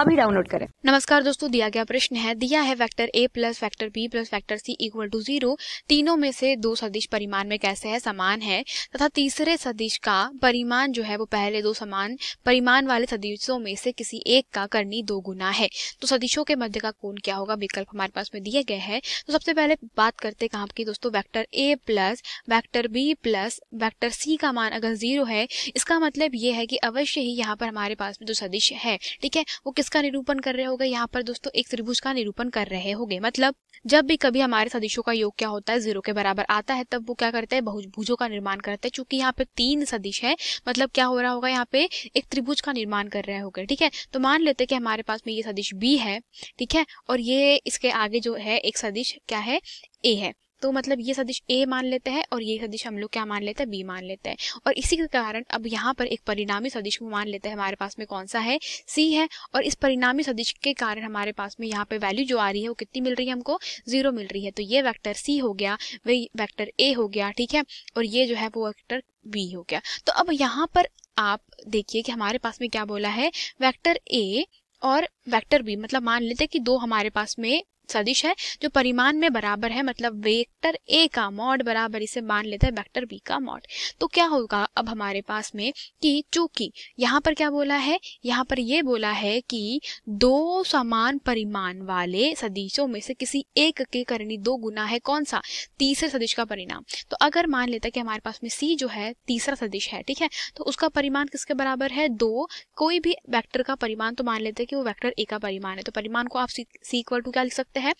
अभी डाउनलोड करें नमस्कार दोस्तों दिया गया प्रश्न है दिया है vector a plus factor b plus factor c equal to zero तीनों में से दो सदिश परिमाण में कैसे है समान है तथा तीसरे सदिश का परिमाण जो है वो पहले दो समान परिमाण वाले सदिशों में से किसी एक का करनी दो गुना है तो सदिशों के मध्य का कोण क्या होगा विकल्प हमारे पास में दिए गए है तो सबसे पहले बात करते कहा की दोस्तों वैक्टर ए plus vector b plus vector c का मान अगर जीरो है इसका मतलब ये है कि अवश्य ही यहाँ पर हमारे पास में जो सदिश है ठीक है वो किसका निरूपण कर रहे होगे यहाँ पर दोस्तों एक त्रिभुज का निरूपण कर रहे होगे मतलब जब भी कभी हमारे सदिशों का योग क्या होता है जीरो के बराबर आता है तब वो क्या करते हैं बहुभुजों का निर्माण करते हैं चूंकि यहाँ पे तीन सदिश है मतलब क्या हो रहा होगा यहाँ पे एक त्रिभुज का निर्माण कर रहे होगा ठीक है तो मान लेते कि हमारे पास में ये सदिश बी है ठीक है और ये इसके आगे जो है एक सदिश क्या है ए है तो मतलब ये सदिश ए मान लेते हैं और ये सदिश हम लोग क्या मान लेते हैं बी मान लेते हैं और इसी के कारण अब यहाँ पर एक परिणामी सदिश को मान लेते हैं हमारे पास में कौन सा है सी है और इस परिणामी सदिश के कारण हमारे पास में यहाँ पर वैल्यू जो आ रही है वो कितनी मिल रही है हमको जीरो मिल रही है तो ये वैक्टर सी हो गया वही वैक्टर ए हो गया ठीक है और ये जो है वो वैक्टर बी हो गया तो अब यहाँ पर आप देखिए कि हमारे पास में क्या बोला है वेक्टर ए और वेक्टर बी मतलब मान लेते हैं कि दो हमारे पास में सदिश है जो परिमाण में बराबर है मतलब वेक्टर ए का मॉड बराबर इसे मान लेते हैं वेक्टर बी का मॉड तो क्या होगा अब हमारे पास में कि चूंकि यहाँ पर क्या बोला है यहाँ पर यह बोला है कि दो समान परिमाण वाले सदिशों में से किसी एक के करनी दो गुना है कौन सा तीसरे सदिश का परिणाम तो अगर मान लेता है कि हमारे पास में सी जो है तीसरा सदिश है ठीक है तो उसका परिमाण किसके बराबर है दो कोई भी वैक्टर का परिमाण तो मान लेते हैं कि वो वैक्टर ए का परिमाण है तो परिमाण को आप सी इक्वल टू क्या लिख सकते सकते हैं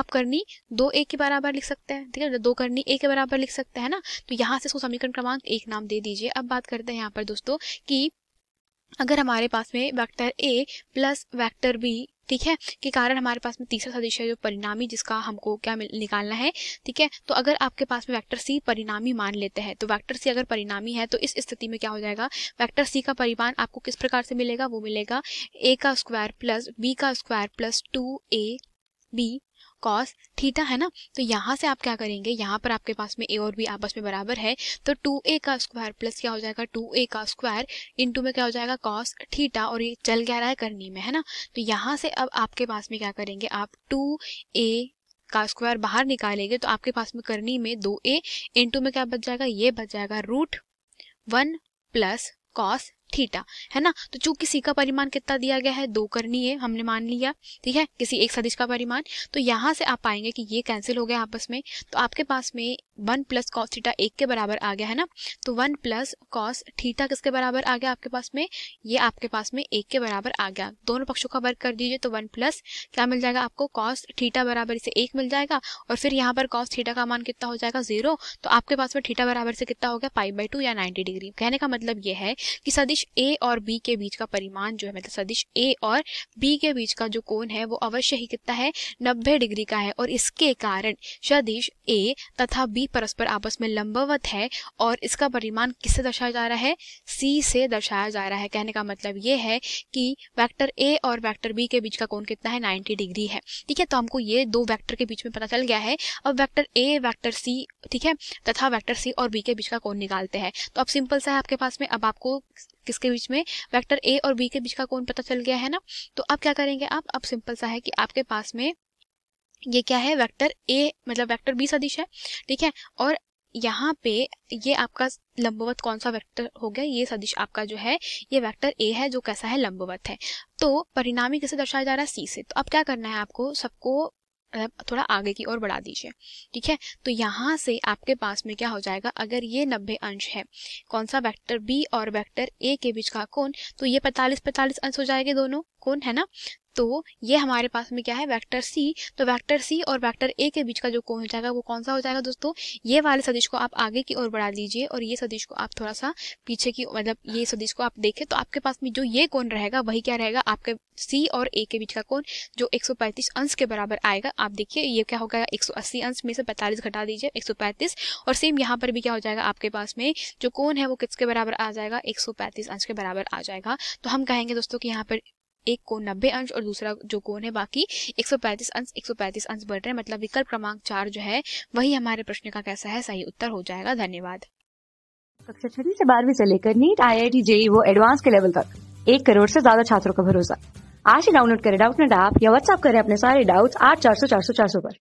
आप करनी दो ए के बराबर लिख सकते हैं ठीक है दो करनी ए के बराबर लिख सकते हैं ना तो यहाँ से इसको समीकरण क्रमांक एक नाम दे दीजिए अब बात करते हैं यहाँ पर दोस्तों कि अगर हमारे पास में वैक्टर ए प्लस वैक्टर बी ठीक है के कारण हमारे पास में तीसरा सदिश है जो परिणामी जिसका हमको क्या निकालना है ठीक है तो अगर आपके पास में वेक्टर सी परिणामी मान लेते हैं तो वेक्टर सी अगर परिणामी है तो इस स्थिति में क्या हो जाएगा वेक्टर सी का परिमाण आपको किस प्रकार से मिलेगा वो मिलेगा ए का स्क्वायर प्लस बी का square plus two A B cos theta है ना तो यहाँ से आप क्या करेंगे यहाँ पर आपके पास में ए और बी आपस में बराबर है तो टू ए का स्क्वायर प्लस क्या हो जाएगा टू ए का स्क्वायर इनटू में क्या हो जाएगा कॉस थीटा और ये चल क्या रहा है करनी में है ना तो यहाँ से अब आपके पास में क्या करेंगे आप टू ए का स्क्वायर बाहर निकालेंगे तो आपके पास में करनी में दो ए इंटू में क्या बच जाएगा ये बच जाएगा root one plus cos theta है ना तो चूंकि सी का परिमाण कितना दिया गया है दो करनी है हमने मान लिया ठीक है किसी एक सदिश का परिमाण तो यहाँ से आप पाएंगे कि ये कैंसिल हो गया आपस में तो आपके पास में वन प्लस कॉस थीटा एक के बराबर आ गया है ना तो वन प्लस कॉस थीटा किसके बराबर आ गया आपके पास में ये आपके पास में एक के बराबर आ गया दोनों पक्षों का वर्ग कर दीजिए तो वन प्लस क्या मिल जाएगा आपको कॉस थीटा बराबर इसे एक मिल जाएगा और फिर यहाँ पर कॉस थीटा का मान कितना हो जाएगा जीरो तो आपके पास में थीटा बराबर से कितना हो गया पाई बाई टू या नाइन्टी डिग्री कहने का मतलब यह है कि सदिश सदिश ए और बी के बीच का परिमाण जो है मतलब सदिश ए और बी के बीच का जो कोण है वो अवश्य ही कितना है नब्बे डिग्री का है और इसके कारण सदिश ए तथा बी परस्पर आपस में लंबवत है और इसका परिमाण किससे दर्शाया जा रहा है सी से दर्शाया जा रहा है कहने का मतलब ये है कि वैक्टर ए और वैक्टर बी के बीच का कौन कितना है नाइन्टी डिग्री है ठीक है तो हमको ये दो वैक्टर के बीच में पता चल गया है अब वैक्टर ए वैक्टर सी ठीक है तथा वैक्टर सी और बी के बीच का कौन निकालते हैं तो अब सिंपल सा है आपके पास में अब आपको किसके बीच में वेक्टर ए और बी के बीच का कौन पता चल गया है ना तो अब क्या करेंगे आप अब सिंपल सा है कि आपके पास में ये क्या है वेक्टर ए मतलब वेक्टर बी सदिश है ठीक है और यहाँ पे ये आपका लंबवत कौन सा वेक्टर हो गया ये सदिश आपका जो है ये वेक्टर ए है जो कैसा है लंबवत है तो परिणामी किसे दर्शाया जा रहा है सी से तो अब क्या करना है आपको सबको थोड़ा आगे की ओर बढ़ा दीजिए ठीक है तो यहाँ से आपके पास में क्या हो जाएगा अगर ये नब्बे अंश है कौन सा वेक्टर बी और वेक्टर ए के बीच का कोण तो ये पैंतालीस पैंतालीस अंश हो जाएंगे दोनों कोण है ना तो ये हमारे पास में क्या है वेक्टर सी तो वेक्टर सी और वेक्टर ए के बीच का जो कोण हो जाएगा वो कौन सा हो जाएगा दोस्तों ये वाले सदिश को आप आगे की ओर बढ़ा लीजिए और ये सदिश को आप थोड़ा सा पीछे की मतलब ये सदिश को आप देखें तो आपके पास में जो ये कोण रहेगा वही क्या रहेगा आपके सी और ए के बीच का कोण जो एक अंश के बराबर आएगा आप देखिए ये क्या होगा एक अंश में से पैंतालीस घटा दीजिए एक और सेम यहाँ पर भी क्या हो जाएगा आपके पास में जो कौन है वो किसके बराबर आ जाएगा एक अंश के बराबर आ जाएगा तो हम कहेंगे दोस्तों की यहाँ पर एक कोण नब्बे अंश और दूसरा जो कोण है बाकी 135 अंश 135 अंश बढ़ रहे हैं मतलब विकल्प क्रमांक चार जो है वही हमारे प्रश्न का कैसा है सही उत्तर हो जाएगा धन्यवाद कक्षा छठी से बारहवीं से लेकर NEET I I T JEE वो एडवांस के लेवल तक एक करोड़ से ज्यादा छात्रों का भरोसा आज ही डाउनलोड करें डाउट नेट ऐप या व्हाट्सअप करें अपने सारे डाउट आठ चार सौ चार सौ चार सौ पर